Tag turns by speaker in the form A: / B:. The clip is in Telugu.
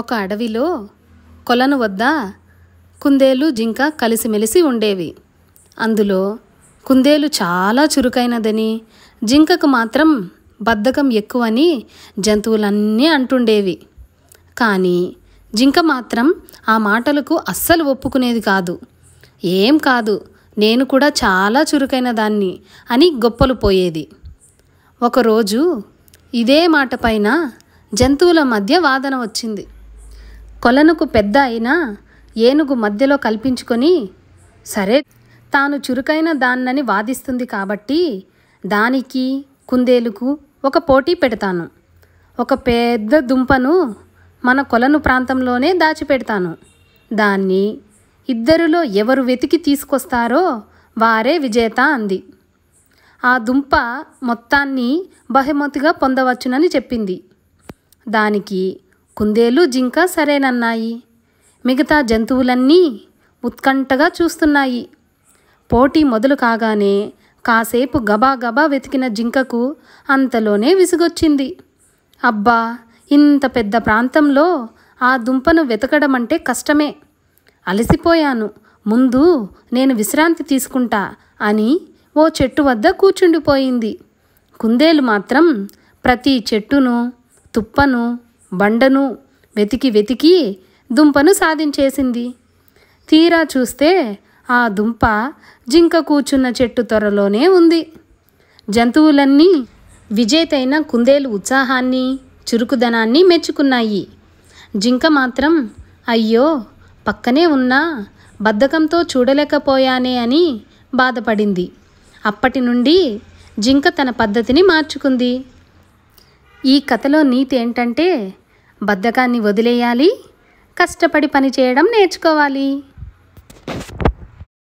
A: ఒక అడవిలో కొలను వద్ద కుందేలు జింక కలిసిమెలిసి ఉండేవి అందులో కుందేలు చాలా చురుకైనదని జింకకు మాత్రం బద్ధకం ఎక్కువని జంతువులన్నీ అంటుండేవి కానీ జింక మాత్రం ఆ మాటలకు అస్సలు ఒప్పుకునేది కాదు ఏం కాదు నేను కూడా చాలా చురుకైన దాన్ని అని గొప్పలు పోయేది ఒకరోజు ఇదే మాట పైన జంతువుల మధ్య వాదన వచ్చింది కొలనుకు పెద్ద అయినా ఏనుగు మధ్యలో కల్పించుకొని సరే తాను చురుకైన దాన్నని వాదిస్తుంది కాబట్టి దానికి కుందేలుకు ఒక పోటీ పెడతాను ఒక పెద్ద దుంపను మన కొలను ప్రాంతంలోనే దాచిపెడతాను దాన్ని ఇద్దరిలో ఎవరు వెతికి తీసుకొస్తారో వారే విజేత అంది ఆ దుంప మొత్తాన్ని బహుమతిగా పొందవచ్చునని చెప్పింది దానికి కుందేలు జింక సరేనన్నాయి మిగతా జంతువులన్నీ ఉత్కంఠగా చూస్తున్నాయి పోటీ మొదలు కాగానే కాసేపు గబాగబా వెతికిన జింకకు అంతలోనే విసుగొచ్చింది అబ్బా ఇంత పెద్ద ప్రాంతంలో ఆ దుంపను వెతకడం అంటే కష్టమే అలసిపోయాను ముందు నేను విశ్రాంతి తీసుకుంటా అని ఓ చెట్టు వద్ద కూర్చుండిపోయింది కుందేలు మాత్రం ప్రతి చెట్టును తుప్పను బండను వెతికి వెతికి దుంపను సాధించేసింది తీరా చూస్తే ఆ దుంప జింక కూర్చున్న చెట్టు త్వరలోనే ఉంది జంతువులన్నీ విజేతైన కుందేలు ఉత్సాహాన్ని చురుకుదనాన్ని మెచ్చుకున్నాయి జింక మాత్రం అయ్యో పక్కనే ఉన్నా బద్ధకంతో చూడలేకపోయానే అని బాధపడింది అప్పటి నుండి జింక తన పద్ధతిని మార్చుకుంది ఈ కథలో నీతి ఏంటంటే బద్ధకాన్ని వదిలేయాలి కష్టపడి పనిచేయడం నేర్చుకోవాలి